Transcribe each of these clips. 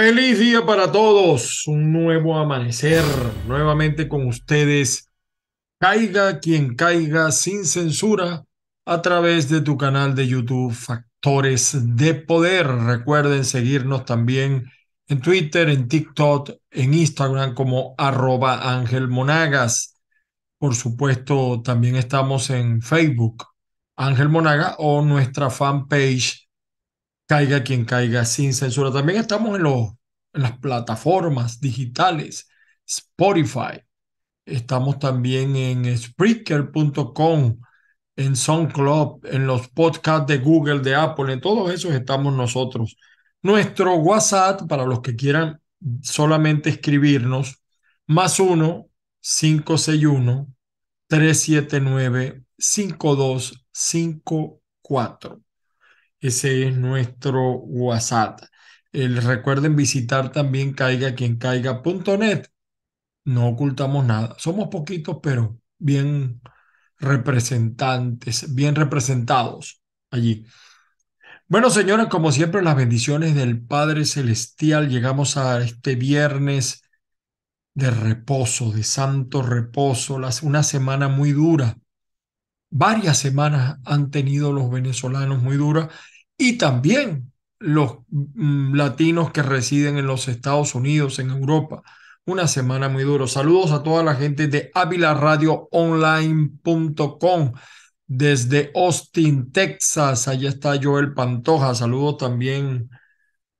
Feliz día para todos, un nuevo amanecer, nuevamente con ustedes. Caiga quien caiga sin censura a través de tu canal de YouTube Factores de Poder. Recuerden seguirnos también en Twitter, en TikTok, en Instagram como arroba Ángel Monagas. Por supuesto, también estamos en Facebook, Ángel Monaga o nuestra fanpage Caiga quien caiga sin censura. También estamos en, las plataformas digitales, Spotify. Estamos también en Spreaker.com, en SoundCloud, en los podcasts de Google, de Apple, en todos esos estamos nosotros. Nuestro WhatsApp, para los que quieran solamente escribirnos, más 1 561 379 5254. Ese es nuestro WhatsApp. El, recuerden visitar también caiga quien No ocultamos nada. Somos poquitos, pero bien representantes, bien representados allí. Bueno, señores, como siempre, las bendiciones del Padre Celestial. Llegamos a este viernes de reposo, de santo reposo, una semana muy dura varias semanas han tenido los venezolanos muy duras y también los mm, latinos que residen en los Estados Unidos, en Europa. Una semana muy dura. Saludos a toda la gente de Online.com desde Austin, Texas. Allá está Joel Pantoja. Saludos también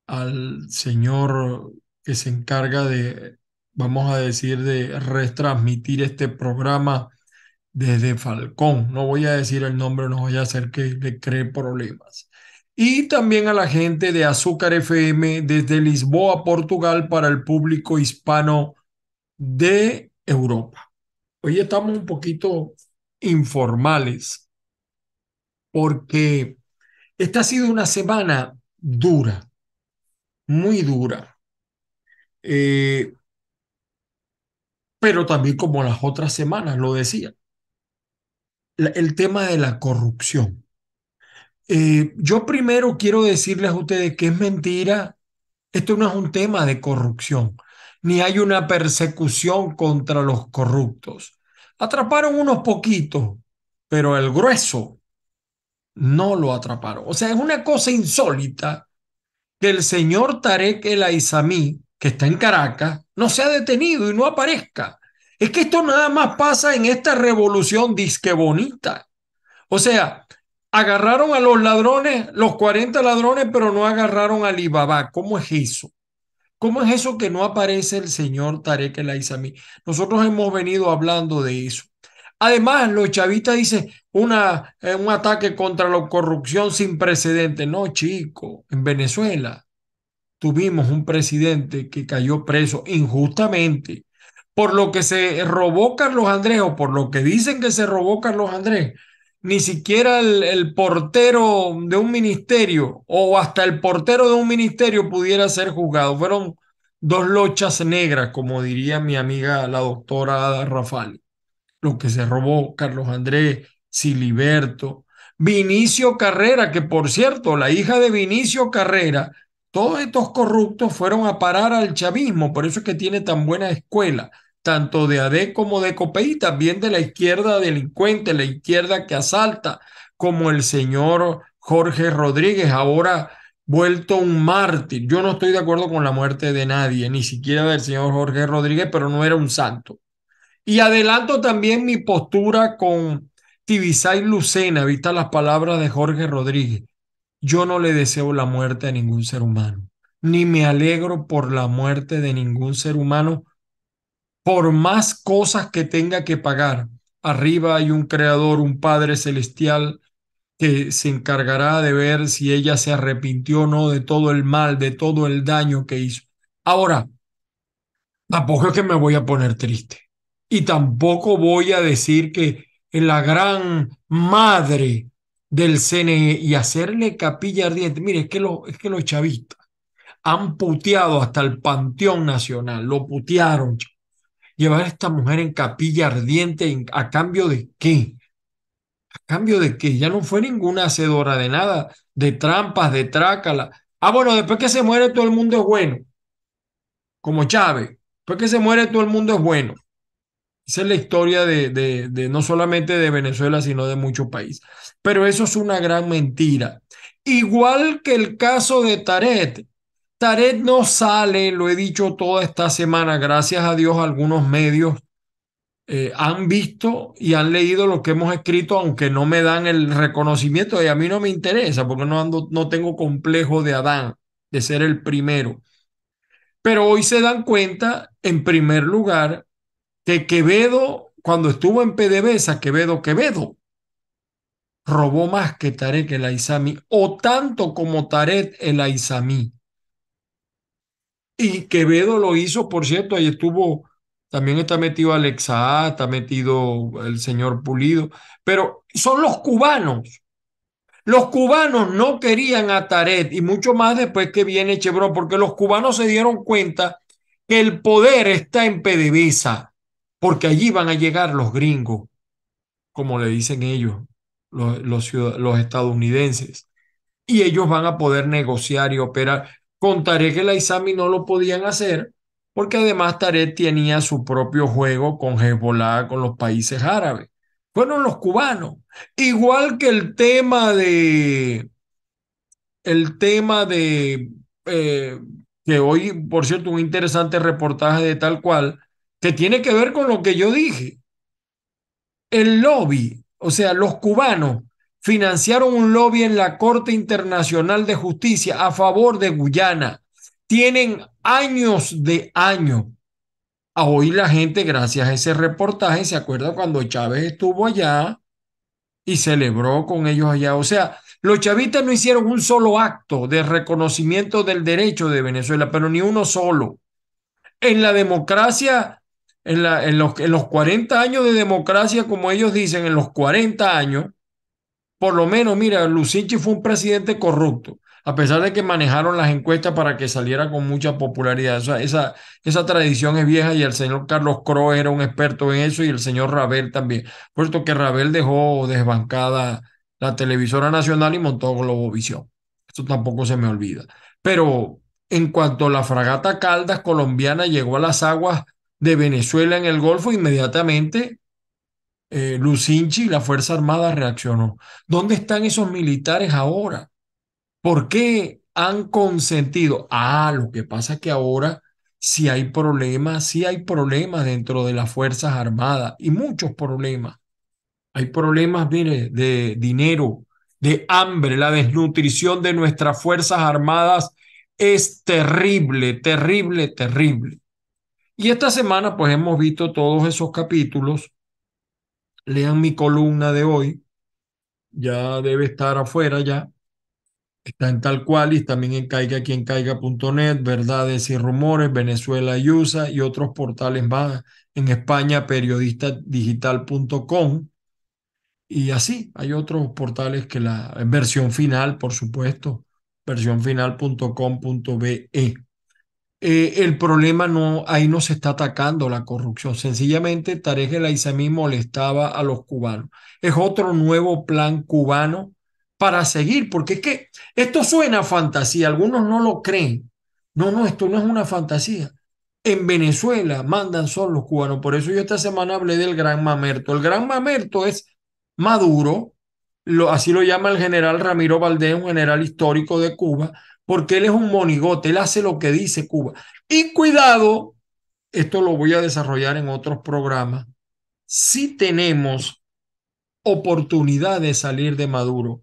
al señor que se encarga de, vamos a decir, de retransmitir este programa desde Falcón. No voy a decir el nombre, no voy a hacer que le cree problemas. Y también a la gente de Azúcar FM desde Lisboa, Portugal, para el público hispano de Europa. Hoy estamos un poquito informales porque esta ha sido una semana dura, muy dura. Eh, pero también como las otras semanas lo decía, el tema de la corrupción. Eh, yo primero quiero decirles a ustedes que es mentira, esto no es un tema de corrupción, ni hay una persecución contra los corruptos. Atraparon unos poquitos, pero el grueso no lo atraparon. O sea, es una cosa insólita que el señor Tarek El Aizamí, que está en Caracas, no se ha detenido y no aparezca. Es que esto nada más pasa en esta revolución disque bonita. O sea, agarraron a los ladrones, los 40 ladrones, pero no agarraron a Alibaba. ¿Cómo es eso? ¿Cómo es eso que no aparece el señor Tarek El Aizami? Nosotros hemos venido hablando de eso. Además, los chavistas dicen una, eh, un ataque contra la corrupción sin precedente. No, chico, en Venezuela tuvimos un presidente que cayó preso injustamente por lo que se robó Carlos Andrés o por lo que dicen que se robó Carlos Andrés, ni siquiera el, portero de un ministerio o hasta el portero de un ministerio pudiera ser juzgado. Fueron dos lochas negras, como diría mi amiga la doctora Ada Lo que se robó Carlos Andrés, Siliberto, Vinicio Carrera, que por cierto, la hija de Vinicio Carrera, todos estos corruptos fueron a parar al chavismo, por eso es que tiene tan buena escuela tanto de ADE como de COPEI, también de la izquierda delincuente, la izquierda que asalta, como el señor Jorge Rodríguez, ahora vuelto un mártir. Yo no estoy de acuerdo con la muerte de nadie, ni siquiera del señor Jorge Rodríguez, pero no era un santo. Y adelanto también mi postura con Tibisay Lucena, vistas las palabras de Jorge Rodríguez. Yo no le deseo la muerte a ningún ser humano, ni me alegro por la muerte de ningún ser humano, por más cosas que tenga que pagar. Arriba hay un creador, un Padre Celestial, que se encargará de ver si ella se arrepintió o no de todo el mal, de todo el daño que hizo. Ahora, tampoco es que me voy a poner triste y tampoco voy a decir que la gran madre del CNE y hacerle capilla ardiente. Mire, es que, lo, es que los chavistas han puteado hasta el Panteón Nacional, lo putearon llevar a esta mujer en capilla ardiente, ¿a cambio de qué? ¿A cambio de qué? Ya no fue ninguna hacedora de nada, de trampas, de trácala. Ah, bueno, después que se muere todo el mundo es bueno, como Chávez. Después que se muere todo el mundo es bueno. Esa es la historia de, de, no solamente de Venezuela, sino de muchos países. Pero eso es una gran mentira. Igual que el caso de Taret, Tarek no sale, lo he dicho toda esta semana, gracias a Dios algunos medios eh, han visto y han leído lo que hemos escrito, aunque no me dan el reconocimiento y a mí no me interesa porque no, ando, no tengo complejo de Adán, de ser el primero. Pero hoy se dan cuenta, en primer lugar, que Quevedo, cuando estuvo en PDVSA, Quevedo, Quevedo, robó más que Tarek el Aizami, o tanto como Tarek el Aizami. Y Quevedo lo hizo, por cierto, ahí estuvo, también está metido Alexa, está metido el señor Pulido, pero son los cubanos. Los cubanos no querían a Tarek y mucho más después que viene Chevron, porque los cubanos se dieron cuenta que el poder está en PDVSA, porque allí van a llegar los gringos, como le dicen ellos, los estadounidenses, y ellos van a poder negociar y operar. Con Tarek el isami no lo podían hacer porque además Tarek tenía su propio juego con Hezbollah, con los países árabes. Fueron los cubanos. Igual que el tema de... El tema de... Eh, que hoy, por cierto, un interesante reportaje de tal cual, que tiene que ver con lo que yo dije. El lobby, o sea, los cubanos financiaron un lobby en la Corte Internacional de Justicia a favor de Guyana. Tienen años de año A oír la gente, gracias a ese reportaje, se acuerda cuando Chávez estuvo allá y celebró con ellos allá. O sea, los chavistas no hicieron un solo acto de reconocimiento del derecho de Venezuela, pero ni uno solo. En la democracia, en, la, los, en los 40 años de democracia, como ellos dicen, en los 40 años, por lo menos, mira, Lucinchi fue un presidente corrupto, a pesar de que manejaron las encuestas para que saliera con mucha popularidad. esa, esa tradición es vieja y el señor Carlos Cro era un experto en eso y el señor Rabel también. Por Puesto que Rabel dejó desbancada la televisora nacional y montó Globovisión. Esto tampoco se me olvida. Pero en cuanto la fragata Caldas colombiana llegó a las aguas de Venezuela en el Golfo, inmediatamente eh, Lucinchi y la Fuerza Armada reaccionó. ¿Dónde están esos militares ahora? ¿Por qué han consentido? Ah, lo que pasa es que ahora Si hay problemas, Si hay problemas dentro de las Fuerzas Armadas y muchos problemas. Hay problemas, mire, de dinero, de hambre, la desnutrición de nuestras Fuerzas Armadas es terrible, terrible, terrible. Y esta semana pues hemos visto todos esos capítulos lean mi columna de hoy, ya debe estar afuera ya. Está en tal cual y también en caiga quien verdades y rumores, Venezuela y USA y otros portales más en España, periodistadigital.com. Y así, hay otros portales que la versión final, por supuesto, versionfinal.com.be. Eh, el problema no, ahí no se está atacando la corrupción. Sencillamente Tarek El molestaba a los cubanos. Es otro nuevo plan cubano para seguir, porque es que esto suena fantasía, algunos no lo creen. No, no, esto no es una fantasía. En Venezuela mandan solo los cubanos, por eso yo esta semana hablé del Gran Mamerto. El Gran Mamerto es Maduro, así lo llama el general Ramiro Valdés, un general histórico de Cuba, porque él es un monigote, él hace lo que dice Cuba. Y cuidado, esto lo voy a desarrollar en otros programas, si tenemos oportunidad de salir de Maduro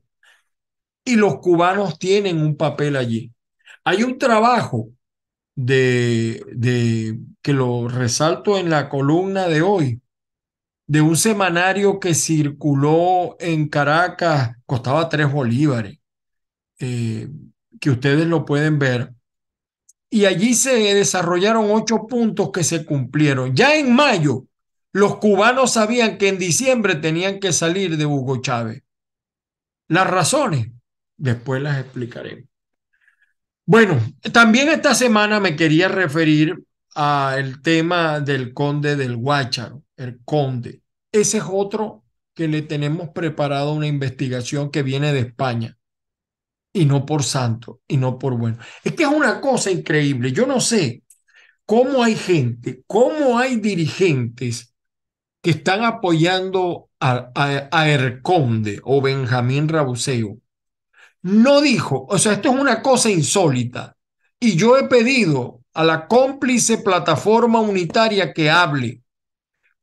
y los cubanos tienen un papel allí. Hay un trabajo de, de que lo resalto en la columna de hoy, de un semanario que circuló en Caracas, costaba tres bolívares. Eh, que ustedes lo pueden ver. Y allí se desarrollaron ocho puntos que se cumplieron. Ya en mayo, los cubanos sabían que en diciembre tenían que salir de Hugo Chávez. Las razones, después las explicaremos. Bueno, también esta semana me quería referir al tema del conde del Guácharo, el conde. Ese es otro que le tenemos preparado una investigación que viene de España y no por santo y no por bueno. Es que es una cosa increíble. Yo no sé cómo hay gente, cómo hay dirigentes que están apoyando a, a, Erconde o Benjamín Rabuseo. No dijo, o sea, esto es una cosa insólita. Y yo he pedido a la cómplice plataforma unitaria que hable.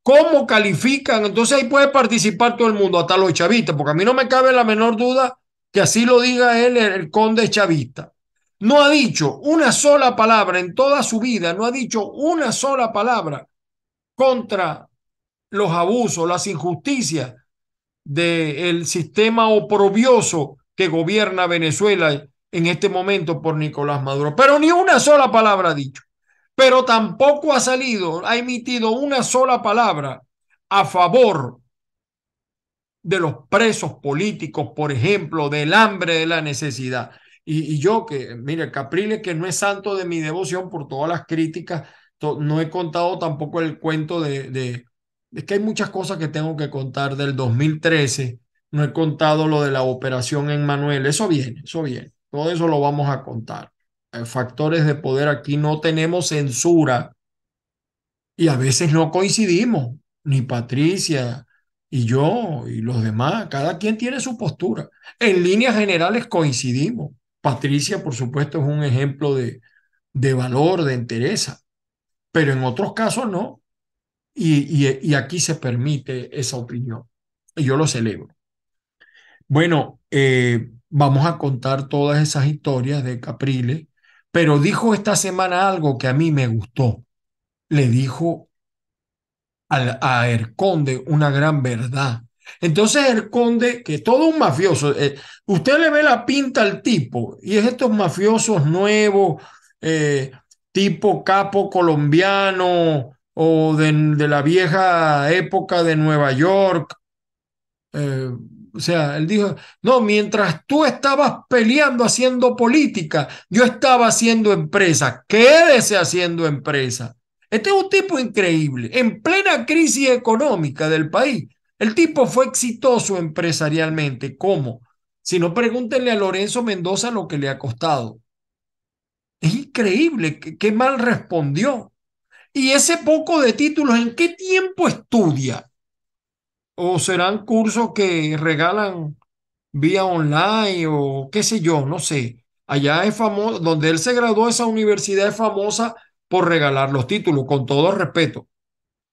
¿Cómo califican? Entonces ahí puede participar todo el mundo, hasta los chavistas, porque a mí no me cabe la menor duda que así lo diga él, el conde chavista. No ha dicho una sola palabra en toda su vida, no ha dicho una sola palabra contra los abusos, las injusticias del sistema oprobioso que gobierna Venezuela en este momento por Nicolás Maduro. Pero ni una sola palabra ha dicho. Pero tampoco ha salido, ha emitido una sola palabra a favor de los presos políticos, por ejemplo, del hambre, de la necesidad. Y, yo que, mire, Caprile que no es santo de mi devoción por todas las críticas, no he contado tampoco el cuento de, de, es que hay muchas cosas que tengo que contar del 2013, no he contado lo de la operación en Manuel, eso viene, eso viene, todo eso lo vamos a contar. Eh, factores de poder aquí no tenemos censura y a veces no coincidimos, ni Patricia, y yo y los demás, cada quien tiene su postura. En líneas generales coincidimos. Patricia, por supuesto, es un ejemplo de, de valor, de entereza, pero en otros casos no. Y, y, aquí se permite esa opinión. Y yo lo celebro. Bueno, eh, vamos a contar todas esas historias de Capriles, pero dijo esta semana algo que a mí me gustó. Le dijo al, a conde una gran verdad. Entonces conde que todo un mafioso, eh, usted le ve la pinta al tipo y es estos mafiosos nuevos, eh, tipo capo colombiano o de, la vieja época de Nueva York. Eh, o sea, él dijo, no, mientras tú estabas peleando haciendo política, yo estaba haciendo empresa, quédese haciendo empresa. Este es un tipo increíble. En plena crisis económica del país, el tipo fue exitoso empresarialmente. ¿Cómo? Si no, pregúntenle a Lorenzo Mendoza lo que le ha costado. Es increíble qué mal respondió. Y ese poco de títulos, ¿en qué tiempo estudia? ¿O serán cursos que regalan vía online o qué sé yo? No sé. Allá es famoso, donde él se graduó, esa universidad es famosa por regalar los títulos, con todo respeto.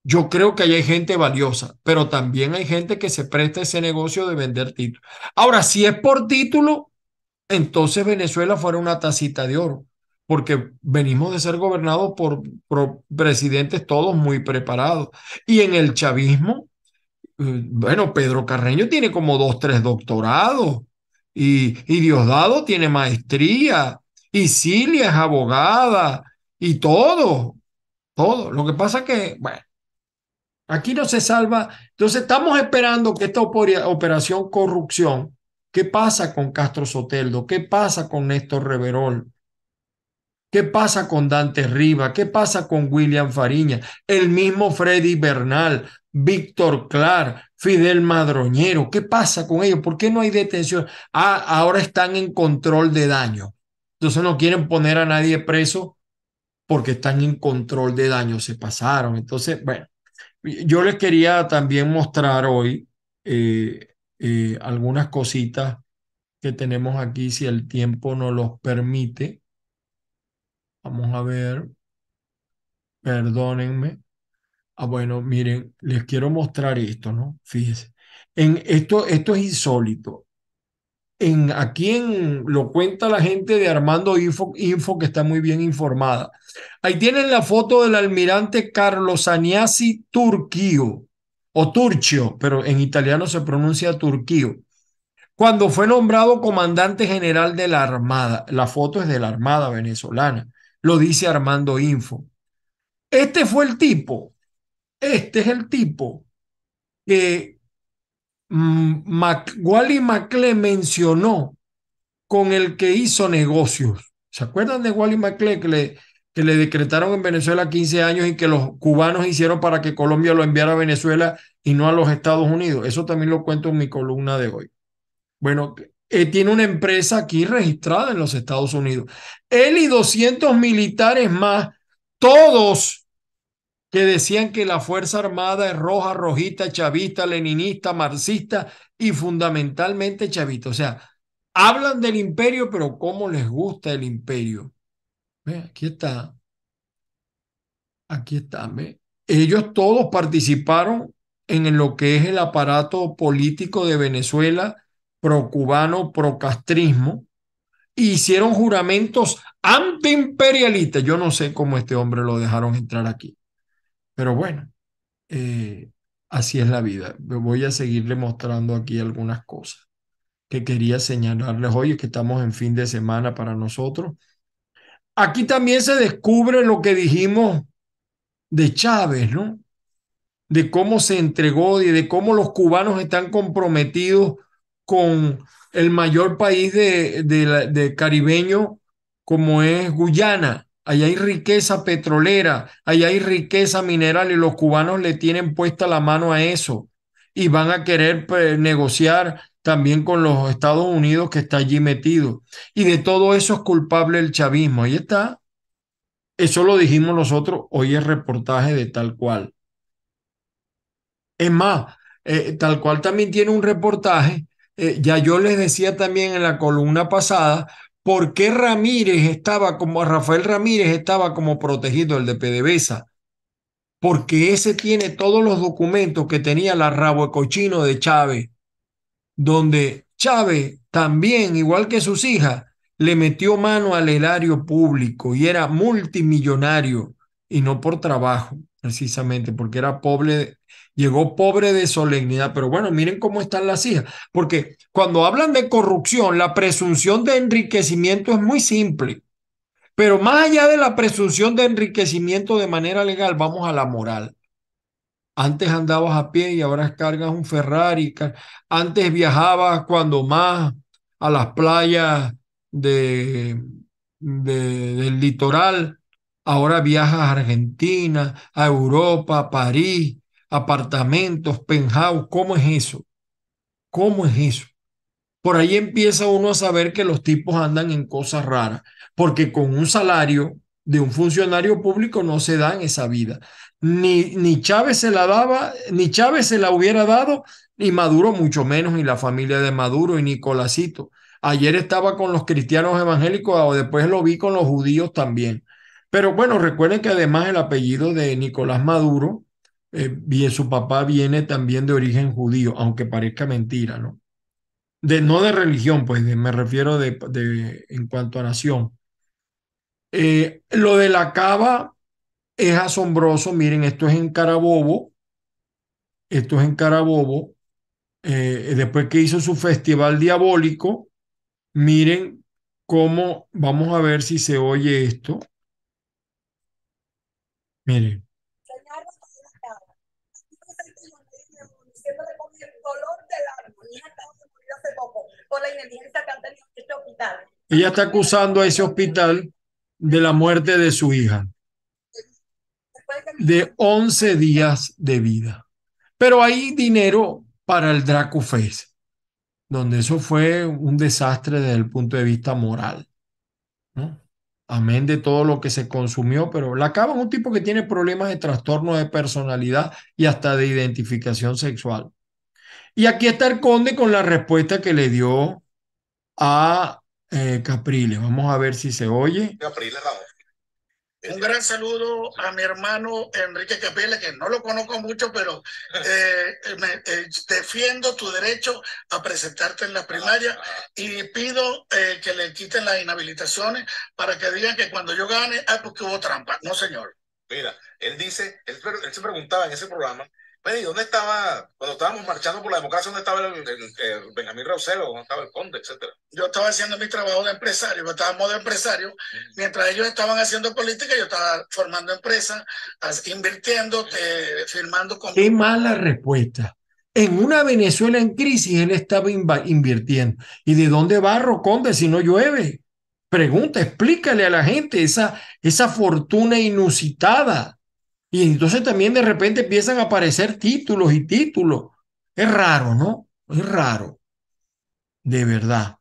Yo creo que hay gente valiosa, pero también hay gente que se presta ese negocio de vender títulos. Ahora, si es por título, entonces Venezuela fuera una tacita de oro, porque venimos de ser gobernados por, presidentes todos muy preparados. Y en el chavismo, eh, bueno, Pedro Carreño tiene como dos, tres doctorados, y, y Diosdado tiene maestría, y Cilia es abogada, y todo, todo. Lo que pasa que, bueno, aquí no se salva. Entonces estamos esperando que esta operación corrupción, ¿qué pasa con Castro Soteldo? ¿Qué pasa con Néstor Reverol? ¿Qué pasa con Dante Riva? ¿Qué pasa con William Fariña? El mismo Freddy Bernal, Víctor Clark, Fidel Madroñero. ¿Qué pasa con ellos? ¿Por qué no hay detención? Ah, ahora están en control de daño. Entonces no quieren poner a nadie preso porque están en control de daño, se pasaron. Entonces, bueno, yo les quería también mostrar hoy eh, eh, algunas cositas que tenemos aquí, si el tiempo nos los permite. Vamos a ver, perdónenme. Ah, bueno, miren, les quiero mostrar esto, ¿no? Fíjense. En esto, esto es insólito. En, aquí en, lo cuenta la gente de Armando Info, Info, que está muy bien informada. Ahí tienen la foto del almirante Carlos Agnasi Turquío, o Turcio, pero en italiano se pronuncia Turquío, cuando fue nombrado comandante general de la Armada. La foto es de la Armada venezolana, lo dice Armando Info. Este fue el tipo, este es el tipo que Wally Macle mencionó con el que hizo negocios. ¿Se acuerdan de Wally Macle que le le decretaron en Venezuela 15 años y que los cubanos hicieron para que Colombia lo enviara a Venezuela y no a los Estados Unidos. Eso también lo cuento en mi columna de hoy. Bueno, eh, tiene una empresa aquí registrada en los Estados Unidos. Él y 200 militares más, todos que decían que la Fuerza Armada es roja, rojita, chavista, leninista, marxista y fundamentalmente chavista. O sea, hablan del imperio, pero ¿cómo les gusta el imperio? Aquí está. Aquí está. Ellos todos participaron en lo que es el aparato político de Venezuela, pro procubano, procastrismo, e hicieron juramentos antiimperialistas. Yo no sé cómo este hombre lo dejaron entrar aquí, pero bueno, eh, así es la vida. Voy a seguirle mostrando aquí algunas cosas que quería señalarles hoy, es que estamos en fin de semana para nosotros. Aquí también se descubre lo que dijimos de Chávez, ¿no? De cómo se entregó y de cómo los cubanos están comprometidos con el mayor país de, caribeño como es Guyana. Allá hay riqueza petrolera, allá hay riqueza mineral y los cubanos le tienen puesta la mano a eso y van a querer pues, negociar también con los Estados Unidos que está allí metido. Y de todo eso es culpable el chavismo. Ahí está. Eso lo dijimos nosotros. Hoy es reportaje de tal cual. Es más, eh, tal cual también tiene un reportaje. Eh, ya yo les decía también en la columna pasada, ¿por qué Ramírez estaba como Rafael Ramírez estaba como protegido el de PDVSA? Porque ese tiene todos los documentos que tenía la rabo cochino de Chávez donde Chávez también, igual que sus hijas, le metió mano al erario público y era multimillonario y no por trabajo, precisamente, porque era pobre, llegó pobre de solemnidad. Pero bueno, miren cómo están las hijas, porque cuando hablan de corrupción, la presunción de enriquecimiento es muy simple. Pero más allá de la presunción de enriquecimiento de manera legal, vamos a la moral. Antes andabas a pie y ahora cargas un Ferrari. Antes viajabas cuando más a las playas de, del litoral. Ahora viajas a Argentina, a Europa, a París, apartamentos, penthouse. ¿Cómo es eso? ¿Cómo es eso? Por ahí empieza uno a saber que los tipos andan en cosas raras, porque con un salario de un funcionario público no se dan esa vida. Ni, ni Chávez se la daba, ni Chávez se la hubiera dado, ni Maduro mucho menos, ni la familia de Maduro y Nicolásito. Ayer estaba con los cristianos evangélicos, o ah, después lo vi con los judíos también. Pero bueno, recuerden que además el apellido de Nicolás Maduro, eh, su papá viene también de origen judío, aunque parezca mentira, ¿no? De, no de religión, pues me refiero de, de, en cuanto a nación. Eh, lo de la cava es asombroso. Miren, esto es en Carabobo. Esto es en Carabobo. Eh, después que hizo su festival diabólico, miren cómo, vamos a ver si se oye esto. Miren. Ella está acusando a ese hospital de la muerte de su hija, de 11 días de vida. Pero hay dinero para el Draco donde eso fue un desastre desde el punto de vista moral. Amén de todo lo que se consumió, pero la cava un tipo que tiene problemas de trastorno de personalidad y hasta de identificación sexual. Y aquí está el conde con la respuesta que le dio a eh, Capriles. Vamos a ver si se oye. Un gran saludo a mi hermano Enrique Capriles, que no lo conozco mucho, pero eh, eh, defiendo tu derecho a presentarte en la primaria y pido que le quiten las inhabilitaciones para que digan que cuando yo gane, ah, porque hubo trampa. No, señor. Mira, él dice, él se preguntaba en ese programa pues, ¿y dónde estaba, cuando estábamos marchando por la democracia, dónde estaba el, Benjamín dónde estaba el Conde, etcétera? Yo estaba haciendo mi trabajo de empresario, yo estaba en modo empresario. Mientras ellos estaban haciendo política, yo estaba formando empresa invirtiendo, eh, firmando con... Qué mala respuesta. En una Venezuela en crisis, él estaba invirtiendo. ¿Y de dónde va Conde, si no llueve? Pregunta, explícale a la gente esa, esa fortuna inusitada y entonces también de repente empiezan a aparecer títulos y títulos. Es raro, ¿no? Es raro. De verdad.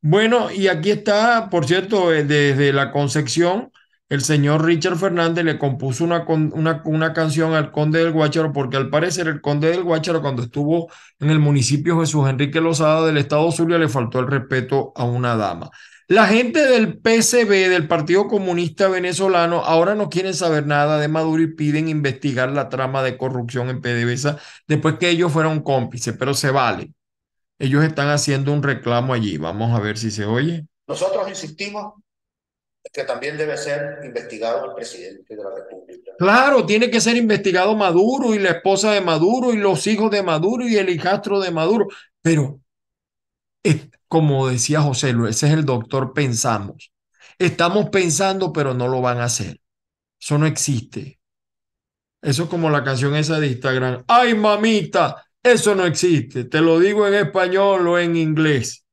Bueno, y aquí está, por cierto, eh, desde la concepción, el señor Richard Fernández le compuso una, una, canción al conde del Guácharo, porque al parecer el conde del Guácharo, cuando estuvo en el municipio Jesús Enrique Lozada del estado Zulia, le faltó el respeto a una dama. La gente del PCB, del Partido Comunista Venezolano, ahora no quieren saber nada de Maduro y piden investigar la trama de corrupción en PDVSA después que ellos fueron cómplices, pero se vale. Ellos están haciendo un reclamo allí. Vamos a ver si se oye. Nosotros insistimos que también debe ser investigado el presidente de la República. Claro, tiene que ser investigado Maduro y la esposa de Maduro y los hijos de Maduro y el hijastro de Maduro. Pero como decía José Luis, ese es el doctor pensamos. Estamos pensando, pero no lo van a hacer. Eso no existe. Eso es como la canción esa de Instagram. Ay, mamita, eso no existe. Te lo digo en español o en inglés,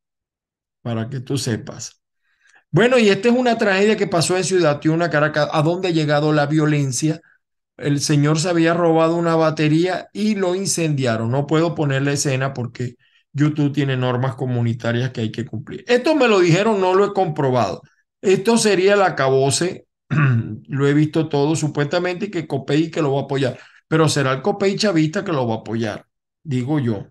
para que tú sepas. Bueno, y esta es una tragedia que pasó en Ciudad Tiuna, Caracas, a donde ha llegado la violencia. El señor se había robado una batería y lo incendiaron. No puedo poner la escena porque YouTube tiene normas comunitarias que hay que cumplir. Esto me lo dijeron, no lo he comprobado. Esto sería la acabose, lo he visto todo supuestamente y que COPEI que lo va a apoyar, pero será el COPEI chavista que lo va a apoyar, digo yo.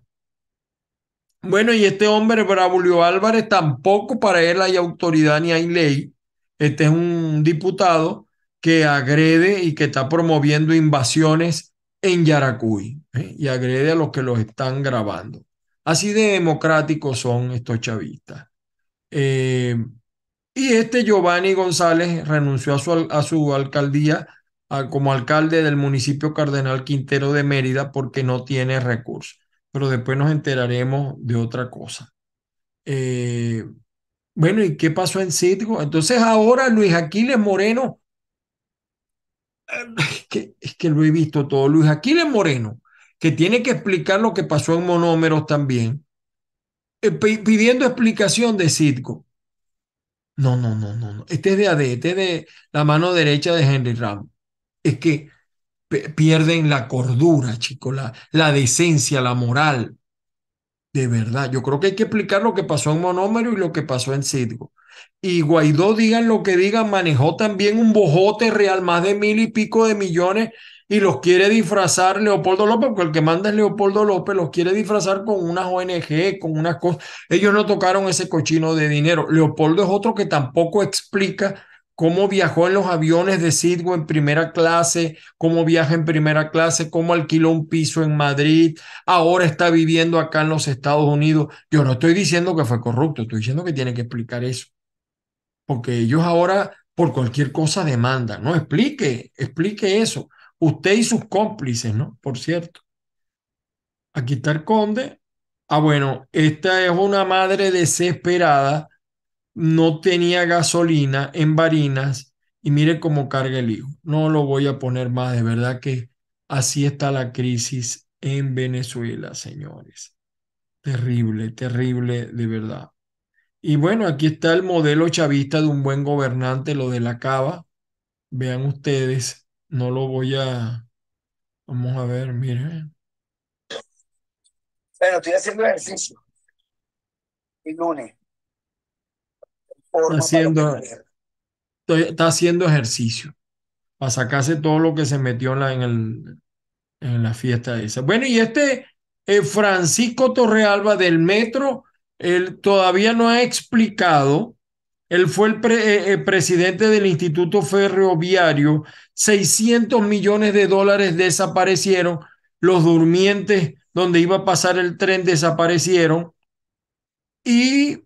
Bueno, y este hombre, Braulio Álvarez, tampoco para él hay autoridad ni hay ley. Este es un diputado que agrede y que está promoviendo invasiones en Yaracuy ¿eh? y agrede a los que los están grabando. Así de democráticos son estos chavistas. Eh, y este Giovanni González renunció a su, a su alcaldía como alcalde del municipio Cardenal Quintero de Mérida porque no tiene recursos. Pero después nos enteraremos de otra cosa. Eh, bueno, ¿y qué pasó en Citgo? Entonces ahora Luis Aquiles Moreno, eh, es que lo he visto todo, Luis Aquiles Moreno que tiene que explicar lo que pasó en monómeros también, eh, pidiendo explicación de Citgo. No, no, no, no, no. Este es de AD, este es de la mano derecha de Henry Ramos. Es que pierden la cordura, chicos, la, la decencia, la moral. De verdad, yo creo que hay que explicar lo que pasó en Monómeros y lo que pasó en Citgo. Y Guaidó, digan lo que digan, manejó también un bojote real, más de mil y pico de millones y los quiere disfrazar Leopoldo López, porque el que manda es Leopoldo López, los quiere disfrazar con unas ONG, con unas cosas. Ellos no tocaron ese cochino de dinero. Leopoldo es otro que tampoco explica cómo viajó en los aviones de Citgo en primera clase, cómo viaja en primera clase, cómo alquiló un piso en Madrid, ahora está viviendo acá en los Estados Unidos. Yo no estoy diciendo que fue corrupto, estoy diciendo que tiene que explicar eso. Porque ellos ahora por cualquier cosa demandan, ¿no? Explique, explique eso. Usted y sus cómplices, ¿no? Por cierto. Aquí está el conde. Ah, bueno, esta es una madre desesperada. No tenía gasolina en varinas y mire cómo carga el hijo. No lo voy a poner más, de verdad que así está la crisis en Venezuela, señores. Terrible, terrible, de verdad. Y bueno, aquí está el modelo chavista de un buen gobernante, lo de la cava. Vean ustedes no lo voy a... Vamos a ver, mire. Bueno, estoy haciendo ejercicio. El lunes. haciendo, está haciendo ejercicio para sacarse todo lo que se metió en la, en el, en la fiesta esa. Bueno, y este eh, Francisco Torrealba del Metro, él todavía no ha explicado él fue el, eh, eh, presidente del Instituto Ferroviario. 600 millones de dólares desaparecieron. Los durmientes donde iba a pasar el tren desaparecieron. Y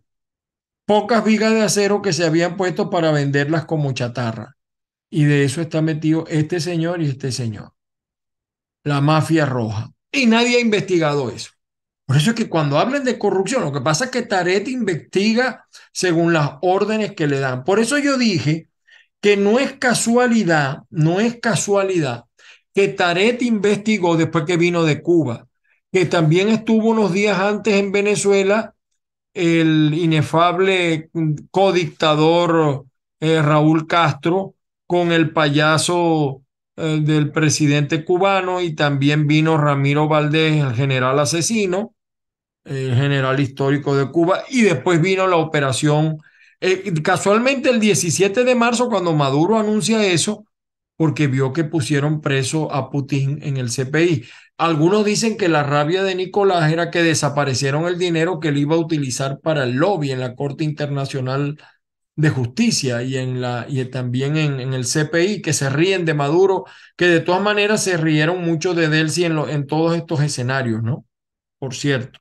pocas vigas de acero que se habían puesto para venderlas como chatarra. Y de eso está metido este señor y este señor. La mafia roja. Y nadie ha investigado eso. Por eso es que cuando hablen de corrupción, lo que pasa es que Taret investiga según las órdenes que le dan. Por eso yo dije que no es casualidad, no es casualidad que Taret investigó después que vino de Cuba, que también estuvo unos días antes en Venezuela el inefable codictador eh, Raúl Castro con el payaso eh, del presidente cubano y también vino Ramiro Valdés, el general asesino, general histórico de Cuba, y después vino la operación. Eh, casualmente el 17 de marzo, cuando Maduro anuncia eso, porque vio que pusieron preso a Putin en el CPI. Algunos dicen que la rabia de Nicolás era que desaparecieron el dinero que él iba a utilizar para el lobby en la Corte Internacional de Justicia y, en la, y también en, el CPI, que se ríen de Maduro, que de todas maneras se rieron mucho de Delcy en, en todos estos escenarios, ¿no? Por cierto.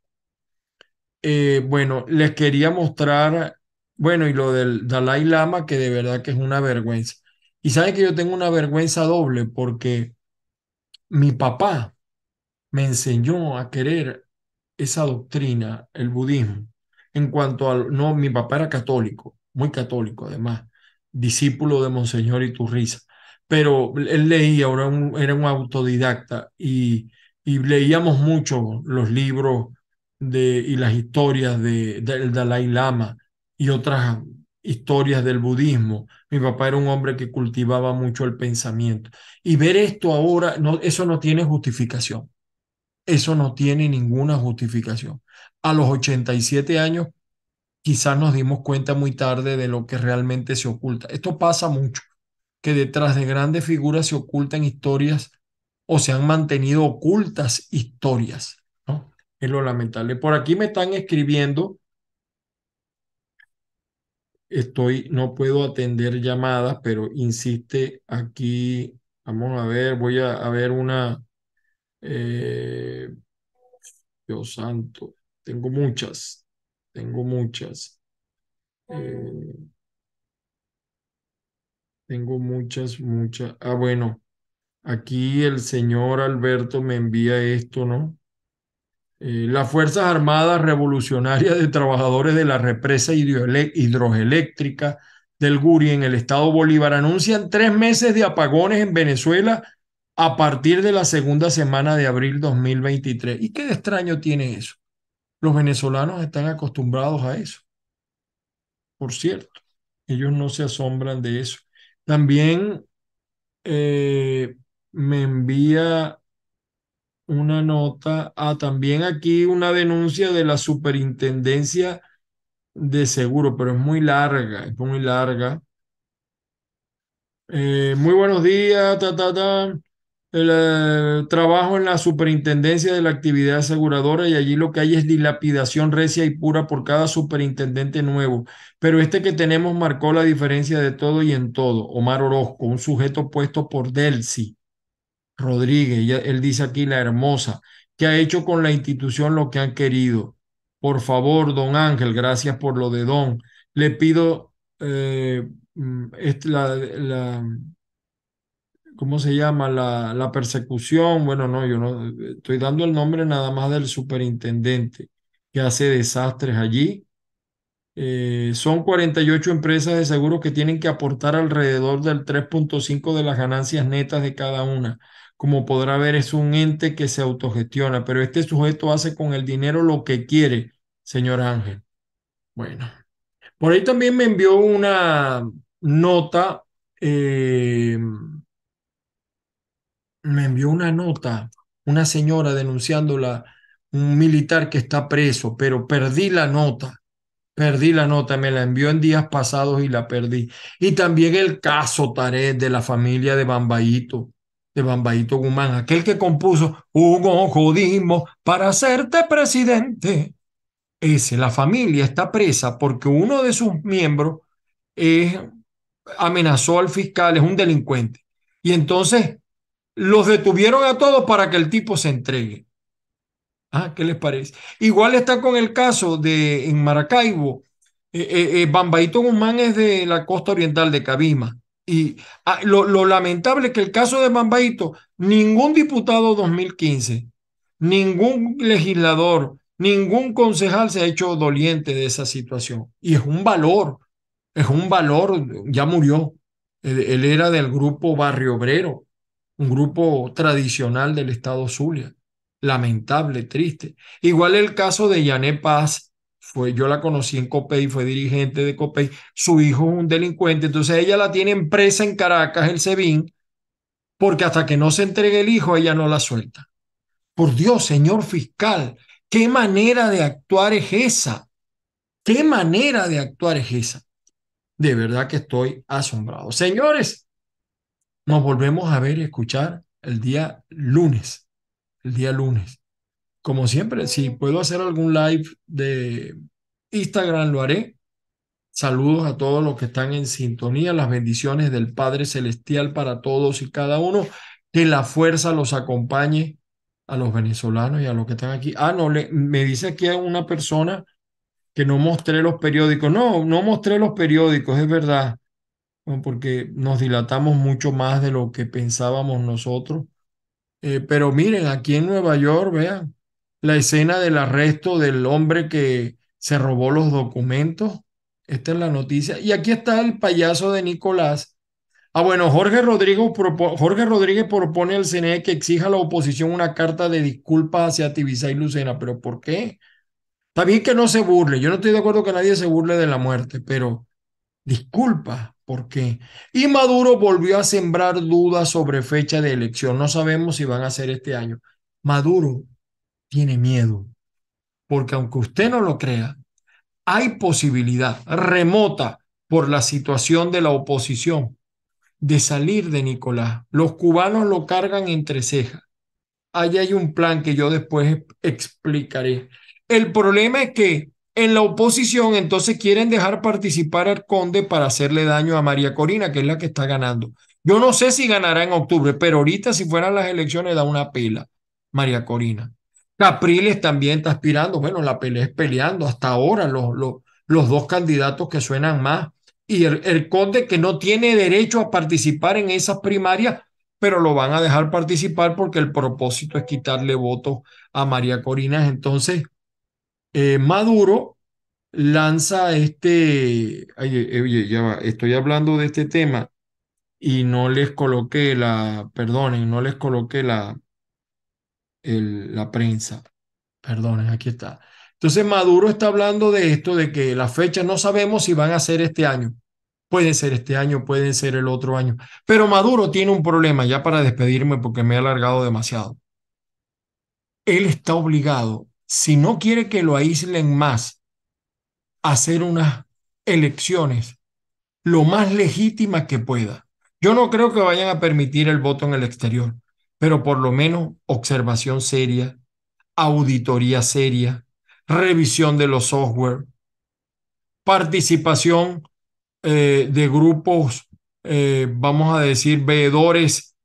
Eh, bueno, les quería mostrar, bueno, y lo del Dalai Lama, que de verdad que es una vergüenza. Y saben que yo tengo una vergüenza doble porque mi papá me enseñó a querer esa doctrina, el budismo, en cuanto al, no, mi papá era católico, muy católico además, discípulo de Monseñor Iturriza, pero él leía, era un, era un autodidacta y, y leíamos mucho los libros y las historias de, del Dalai Lama y otras historias del budismo. Mi papá era un hombre que cultivaba mucho el pensamiento. Y ver esto ahora, no, eso no tiene justificación. Eso no tiene ninguna justificación. A los 87 años, quizás nos dimos cuenta muy tarde de lo que realmente se oculta. Esto pasa mucho, que detrás de grandes figuras se ocultan historias o se han mantenido ocultas historias es lo lamentable. Por aquí me están escribiendo. Estoy, no puedo atender llamadas, pero insiste aquí. Vamos a ver, voy a, ver una. Eh, Dios santo, tengo muchas, tengo muchas. Eh, tengo muchas, muchas. Ah, bueno, aquí el señor Alberto me envía esto, ¿no? Eh, las Fuerzas Armadas Revolucionarias de Trabajadores de la Represa Hidroeléctrica del Guri en el estado Bolívar anuncian tres meses de apagones en Venezuela a partir de la segunda semana de abril 2023. ¿Y qué de extraño tiene eso? Los venezolanos están acostumbrados a eso. Por cierto, ellos no se asombran de eso. También eh, me envía una nota, ah, también aquí una denuncia de la superintendencia de seguro, pero es muy larga, es muy larga. Eh, muy buenos días, ta, ta, ta. El, eh, trabajo en la superintendencia de la actividad aseguradora y allí lo que hay es dilapidación recia y pura por cada superintendente nuevo. Pero este que tenemos marcó la diferencia de todo y en todo. Omar Orozco, un sujeto puesto por Delcy. Rodríguez, él dice aquí la hermosa, que ha hecho con la institución lo que han querido. Por favor, don Ángel, gracias por lo de don. Le pido eh, mm, la, la, ¿cómo se llama? La, la, persecución. Bueno, no, yo no estoy dando el nombre nada más del superintendente que hace desastres allí. Eh, son 48 empresas de seguro que tienen que aportar alrededor del 3.5 de las ganancias netas de cada una como podrá ver, es un ente que se autogestiona, pero este sujeto hace con el dinero lo que quiere, señor Ángel. Bueno, por ahí también me envió una nota, eh, me envió una nota, una señora denunciándola, un militar que está preso, pero perdí la nota. Perdí la nota, me la envió en días pasados y la perdí. Y también el caso Taré de la familia de Bambayito de Bambaíto Guzmán, aquel que compuso un Jodismo para hacerte presidente. Ese, la familia está presa porque uno de sus miembros amenazó al fiscal, es un delincuente. Y entonces los detuvieron a todos para que el tipo se entregue. Ah, ¿Qué les parece? Igual está con el caso de en Maracaibo. Eh, eh, eh Bambaíto Guzmán es de la costa oriental de Cabima. Y ah, lo, lamentable es que el caso de Bambaito, ningún diputado 2015, ningún legislador, ningún concejal se ha hecho doliente de esa situación. Y es un valor, es un valor, ya murió. Él, él era del grupo Barrio Obrero, un grupo tradicional del Estado Zulia. Lamentable, triste. Igual el caso de Yané Paz, yo la conocí en Copey, fue dirigente de Copey. su hijo es un delincuente, entonces ella la tiene presa en Caracas, el SEBIN, porque hasta que no se entregue el hijo, ella no la suelta. Por Dios, señor fiscal, ¿qué manera de actuar es esa? ¿Qué manera de actuar es esa? De verdad que estoy asombrado. Señores, nos volvemos a ver y escuchar el día lunes, el día lunes como siempre, si puedo hacer algún live de Instagram, lo haré. Saludos a todos los que están en sintonía, las bendiciones del Padre Celestial para todos y cada uno. Que la fuerza los acompañe a los venezolanos y a los que están aquí. Ah, no, le, me dice aquí una persona que no mostré los periódicos. No, no mostré los periódicos, es verdad, porque nos dilatamos mucho más de lo que pensábamos nosotros. Eh, pero miren, aquí en Nueva York, vean, la escena del arresto del hombre que se robó los documentos. Esta es la noticia. Y aquí está el payaso de Nicolás. Ah, bueno, Jorge Rodríguez, Jorge Rodríguez propone al CNE que exija a la oposición una carta de disculpas hacia Tibisay y Lucena, pero ¿por qué? Está bien que no se burle, yo no estoy de acuerdo que nadie se burle de la muerte, pero disculpa ¿por qué? Y Maduro volvió a sembrar dudas sobre fecha de elección, no sabemos si van a ser este año. Maduro, tiene miedo, porque aunque usted no lo crea, hay posibilidad remota por la situación de la oposición de salir de Nicolás. Los cubanos lo cargan entre cejas. Ahí hay un plan que yo después explicaré. El problema es que en la oposición entonces quieren dejar participar al conde para hacerle daño a María Corina, que es la que está ganando. Yo no sé si ganará en octubre, pero ahorita si fueran las elecciones da una pela María Corina. Capriles también está aspirando, bueno, la pelea es peleando hasta ahora los, los, los dos candidatos que suenan más. Y el, conde que no tiene derecho a participar en esas primarias, pero lo van a dejar participar porque el propósito es quitarle votos a María Corina. Entonces, eh, Maduro lanza este, eh, eh, oye, ya va. estoy hablando de este tema y no les coloqué la, perdonen, no les coloqué la, la prensa. Perdonen, aquí está. Entonces Maduro está hablando de esto, de que las fechas no sabemos si van a ser este año. Puede ser este año, pueden ser el otro año. Pero Maduro tiene un problema, ya para despedirme porque me he alargado demasiado. Él está obligado, si no quiere que lo aíslen más, a hacer unas elecciones lo más legítimas que pueda. Yo no creo que vayan a permitir el voto en el exterior, pero por lo menos observación seria, auditoría seria, revisión de los software, participación eh, de grupos, eh, vamos a decir, veedores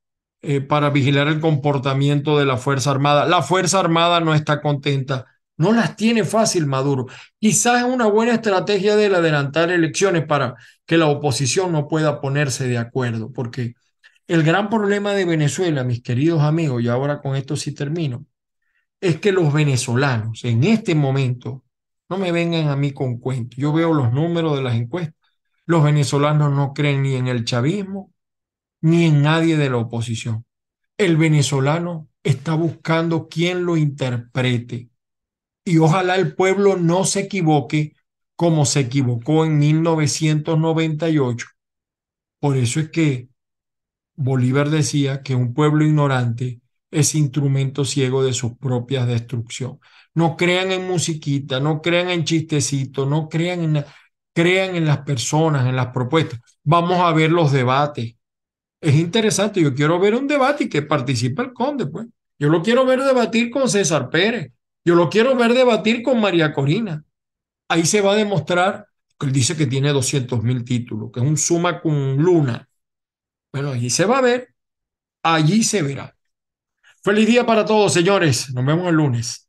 eh, para vigilar el comportamiento de la Fuerza Armada. La Fuerza Armada no está contenta. No las tiene fácil Maduro. Quizás es una buena estrategia del adelantar elecciones para que la oposición no pueda ponerse de acuerdo, porque el gran problema de Venezuela, mis queridos amigos, y ahora con esto sí termino, es que los venezolanos en este momento, no me vengan a mí con cuentos, yo veo los números de las encuestas, los venezolanos no creen ni en el chavismo, ni en nadie de la oposición. El venezolano está buscando quien lo interprete. Y ojalá el pueblo no se equivoque como se equivocó en 1998. Por eso es que Bolívar decía que un pueblo ignorante es instrumento ciego de su propia destrucción. No crean en musiquita, no crean en chistecito, no crean en, crean en las personas, en las propuestas. Vamos a ver los debates. Es interesante, yo quiero ver un debate y que participe el conde, pues. Yo lo quiero ver debatir con César Pérez, yo lo quiero ver debatir con María Corina. Ahí se va a demostrar, él dice que tiene 200 mil títulos, que es un suma con luna bueno, allí se va a ver, allí se verá. Feliz día para todos, señores. Nos vemos el lunes.